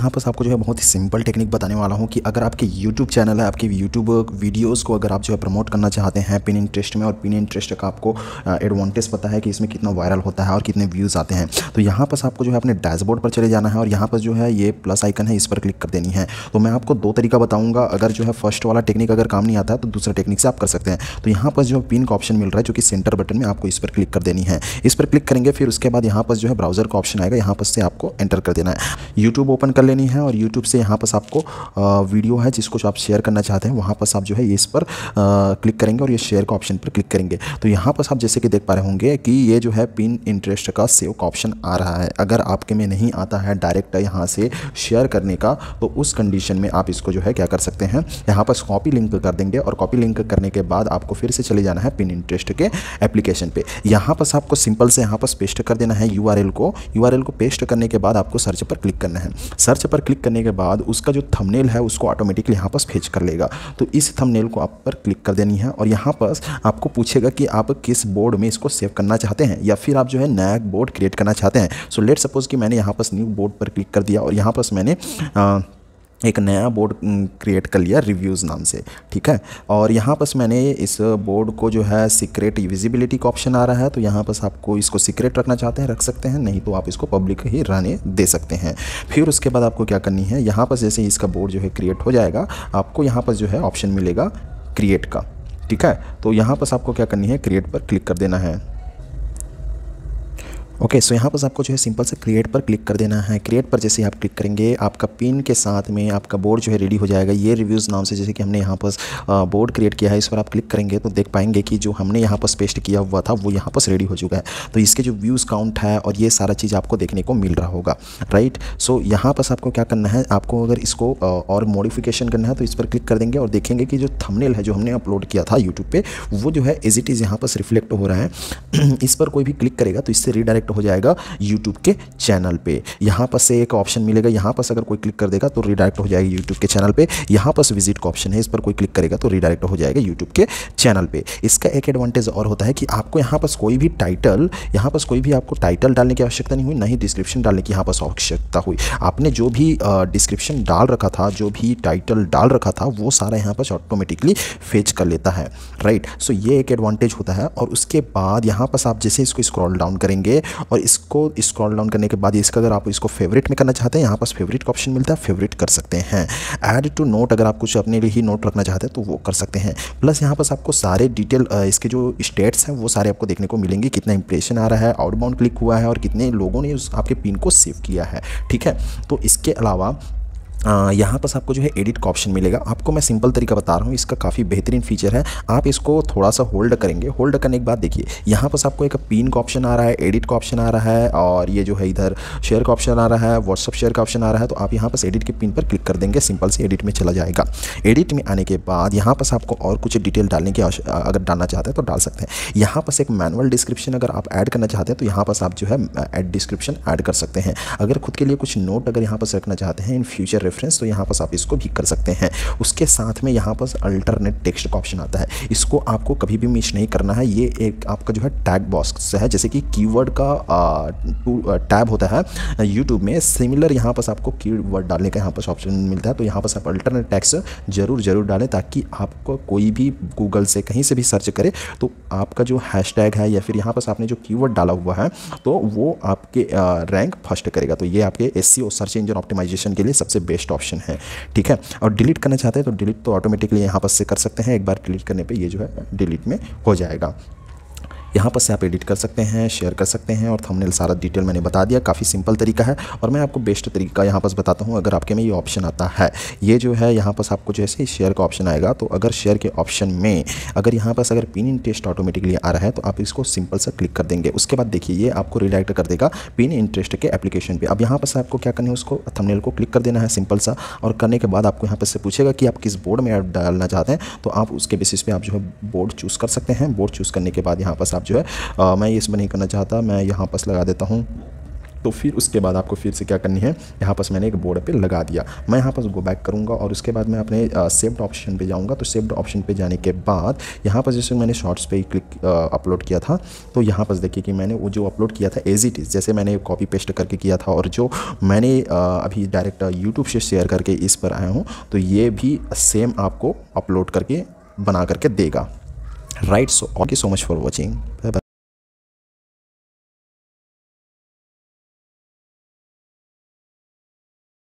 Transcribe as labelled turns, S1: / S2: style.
S1: यहाँ पर आपको जो है बहुत ही सिंपल टेक्निक बताने वाला हूँ कि अगर आपके यूट्यूब चैनल है आपके यूट्यूब वीडियोज़ को अगर आप जो है प्रमोट करना चाहते हैं पिन इंटरेस्ट में और पिन इंटरेस्ट का आपको एडवांटेज पता है कि इसमें कितना वायरल होता है और कितने व्यूज़ आते हैं तो यहाँ पर आपको जो है अपने डैशबोर्ड पर चले जाना है और यहाँ पर जो है ये प्लस आइकन है इस पर क्लिक कर देनी है तो मैं आपको दो तरीका बताऊँगा अगर जो है फर्स्ट वाला टेक्निक अगर काम नहीं आता है तो दूसरा टेक्निक से आप कर सकते हैं तो यहाँ पर जो पिन का ऑप्शन मिल रहा है जो कि सेंटर बटन में आपको इस पर क्लिक कर देनी है इस पर क्लिक करेंगे फिर उसके बाद यहाँ पर जो है ब्राउजर का ऑप्शन आएगा यहाँ पर से आपको एंटर कर देना है यूट्यूब ओपन कर लेनी है और यूट्यूब से यहाँ पर आपको वीडियो है जिसको आप शेयर करना चाहते हैं वहाँ पर आप जो है इस पर क्लिक करेंगे और ये शेयर का ऑप्शन पर क्लिक करेंगे तो यहाँ पर आप जैसे कि देख पा रहे होंगे कि ये जो है पिन इंटरेस्ट का सेव का ऑप्शन आ रहा है अगर आपके में नहीं आता है डायरेक्ट यहाँ से शेयर करने का तो उस कंडीशन में आप इसको जो है क्या कर सकते हैं यहाँ पर कॉपी लिंक कर देंगे और कॉपी लिंक करने के बाद आपको फिर से चले जाना है पिन इंटरेस्ट के एप्लीकेशन पे यहाँ पर आपको सिंपल से यहाँ पर पेस्ट कर देना है यू को यू को पेस्ट करने के बाद आपको सर्च पर क्लिक करना है सर्च सर्च पर क्लिक करने के बाद उसका जो थंबनेल है उसको ऑटोमेटिकली यहाँ पर फेच कर लेगा तो इस थंबनेल को आप पर क्लिक कर देनी है और यहाँ पर आपको पूछेगा कि आप किस बोर्ड में इसको सेव करना चाहते हैं या फिर आप जो है नया बोर्ड क्रिएट करना चाहते हैं सो लेट सपोज़ कि मैंने यहाँ पर न्यू बोर्ड पर क्लिक कर दिया और यहाँ पर मैंने आ, एक नया बोर्ड क्रिएट कर लिया रिव्यूज़ नाम से ठीक है और यहाँ पर मैंने इस बोर्ड को जो है सीक्रेट विजिबिलिटी का ऑप्शन आ रहा है तो यहाँ पर आपको इसको सीक्रेट रखना चाहते हैं रख सकते हैं नहीं तो आप इसको पब्लिक ही रहने दे सकते हैं फिर उसके बाद आपको क्या करनी है यहाँ पर जैसे इसका बोर्ड जो है क्रिएट हो जाएगा आपको यहाँ पर जो है ऑप्शन मिलेगा क्रिएट का ठीक है तो यहाँ पर आपको क्या करनी है क्रिएट पर क्लिक कर देना है ओके सो यहाँ पर आपको जो है सिंपल से क्रिएट पर क्लिक कर देना है क्रिएट पर जैसे आप क्लिक करेंगे आपका पिन के साथ में आपका बोर्ड जो है रेडी हो जाएगा ये रिव्यूज़ नाम से जैसे कि हमने यहाँ पर बोर्ड क्रिएट किया है इस पर आप क्लिक करेंगे तो देख पाएंगे कि जो हमने यहाँ पर पेस्ट किया हुआ था वो यहाँ पर रेडी हो चुका है तो इसके जो व्यूज़ काउंट है और ये सारा चीज़ आपको देखने को मिल रहा होगा राइट सो यहाँ पर आपको क्या करना है आपको अगर इसको और मॉडिफिकेशन करना है तो इस पर क्लिक कर देंगे और देखेंगे कि जो थमनेल है जो हमने अपलोड किया था यूट्यूब पर वो जो है एज इट इज़ यहाँ पर रिफ्लेक्ट हो रहा है इस पर कोई भी क्लिक करेगा तो इससे रिडायरेक्ट रिडायरेक्ट हो जाएगा यूट्यूब के चैनल पर यहाँ पर से एक ऑप्शन मिलेगा यहाँ पर अगर कोई क्लिक कर देगा तो रिडायरेक्ट हो जाएगा यूट्यूब के चैनल पर यहाँ पर विजिट का ऑप्शन है इस पर कोई क्लिक करेगा तो रिडायरेक्ट हो जाएगा यूट्यूब के चैनल पर इसका एक एडवांटेज और होता है कि आपको यहाँ पर कोई भी टाइटल यहाँ पर कोई भी आपको टाइटल डालने की आवश्यकता नहीं हुई ना ही डिस्क्रिप्शन डालने की यहाँ पर आवश्यकता हुई आपने जो भी डिस्क्रिप्शन डाल रखा था जो भी टाइटल डाल रखा था वो सारा यहाँ पर ऑटोमेटिकली फेच कर लेता है राइट सो ये एक एडवांटेज होता है और उसके बाद यहाँ पर आप जैसे इसको स्क्रॉल डाउन करेंगे और इसको स्क्रॉल डाउन करने के बाद इसका अगर आप इसको फेवरेट में करना चाहते हैं यहाँ पास फेवरेट का ऑप्शन मिलता है फेवरेट कर सकते हैं ऐड टू नोट अगर आप कुछ अपने लिए ही नोट रखना चाहते हैं तो वो कर सकते हैं प्लस यहाँ पास आपको सारे डिटेल इसके जो स्टेट्स हैं वो सारे आपको देखने को मिलेंगे कितना इंप्रेशन आ रहा है आउटबाउंड क्लिक हुआ है और कितने लोगों ने उस आपके पिन को सेव किया है ठीक है तो इसके अलावा यहाँ पर आपको जो है एडिट का ऑप्शन मिलेगा आपको मैं सिंपल तरीका बता रहा हूँ इसका काफ़ी बेहतरीन फीचर है आप इसको थोड़ा सा होल्ड करेंगे होल्ड करने के बाद देखिए यहाँ पर आपको एक पिन का ऑप्शन आ रहा है एडिट का ऑप्शन आ रहा है और ये जो है इधर शेयर का ऑप्शन आ रहा है व्हाट्सअप शेयर का ऑप्शन आ रहा है तो आप यहाँ पर एडिट के पिन पर क्लिक कर देंगे सिंपल से एडिट में चला जाएगा एडिट में आने के बाद यहाँ पर आपको और कुछ डिटेल डालने की अगर डालना चाहते हैं तो डाल सकते हैं यहाँ पर एक मैनुअल डिस्क्रिप्शन अगर आप ऐड करना चाहते हैं तो यहाँ पर आप जो है एड डिस्क्रिप्शन ऐड कर सकते हैं अगर खुद के लिए कुछ नोट अगर यहाँ पर रखना चाहते हैं इन फ्यूचर रेफरेंस तो यहाँ पास आप इसको भी कर सकते हैं उसके साथ में यहाँ पर अल्टरनेट टेक्स्ट का ऑप्शन आता है इसको आपको कभी भी मिस नहीं करना है ये एक आपका जो है टैग बॉक्स है जैसे कि कीवर्ड का टैब होता है यूट्यूब में सिमिलर यहाँ पर आपको की डालने का यहाँ पर ऑप्शन मिलता है तो यहाँ पर आप अल्टरनेट टैक्स जरूर जरूर डालें ताकि आपको कोई भी गूगल से कहीं से भी सर्च करे तो आपका जो हैशटैग है या फिर यहाँ पर आपने जो कीवर्ड डाला हुआ है तो वो आपके रैंक फर्स्ट करेगा तो ये आपके एस सर्च इंजन ऑप्टिमाइजेशन के लिए सबसे बेस्ट बेस्ट ऑप्शन है ठीक है और डिलीट करना चाहते हैं तो डिलीट तो ऑटोमेटिकली यहाँ पर से कर सकते हैं एक बार डिलीट करने पर ये जो है डिलीट में हो जाएगा यहाँ पर से आप एडिट कर सकते हैं शेयर कर सकते हैं और थंबनेल सारा डिटेल मैंने बता दिया काफ़ी सिंपल तरीका है और मैं आपको बेस्ट तरीका यहाँ पर बताता हूँ अगर आपके में ये ऑप्शन आता है ये जो है यहाँ पर आपको जैसे शेयर का ऑप्शन आएगा तो अगर शेयर के ऑप्शन में अगर यहाँ पर अगर पिन इन टेस्ट ऑटोमेटिकली आ रहा है तो आप इसको सिंपल सा क्लिक कर देंगे उसके बाद देखिए ये आपको रिलेक्ट कर देगा पिन इंटरेस्ट के एप्लीकेशन पर अब यहाँ पर आपको क्या करना है उसको थमनेल को क्लिक कर देना है सिंपल सा और करने के बाद आपको यहाँ पर से पूछेगा कि आप किस बोर्ड में डालना चाहते हैं तो आप उसके बेसिस पर आप जो है बोर्ड चूज़ कर सकते हैं बोर्ड चूज़ करने के बाद यहाँ पर आप जो है आ, मैं ये इसमें नहीं करना चाहता मैं यहाँ पस लगा देता हूँ तो फिर उसके बाद आपको फिर से क्या करनी है यहाँ पर मैंने एक बोर्ड पे लगा दिया मैं यहाँ पर गो बैक करूँगा और उसके बाद मैं अपने सेव्ड ऑप्शन पे जाऊँगा तो सेव्ड ऑप्शन पे जाने के बाद यहाँ पर जैसे मैंने शॉर्ट्स पे क्लिक अपलोड किया था तो यहाँ पर देखिए कि मैंने वो जो अपलोड किया था एज इट इज़ जैसे मैंने कॉपी पेस्ट करके किया था और जो मैंने आ, अभी डायरेक्ट यूट्यूब से शेयर करके इस पर आया हूँ तो ये भी सेम आपको अपलोड करके बना करके देगा right so thank you so much for watching bye bye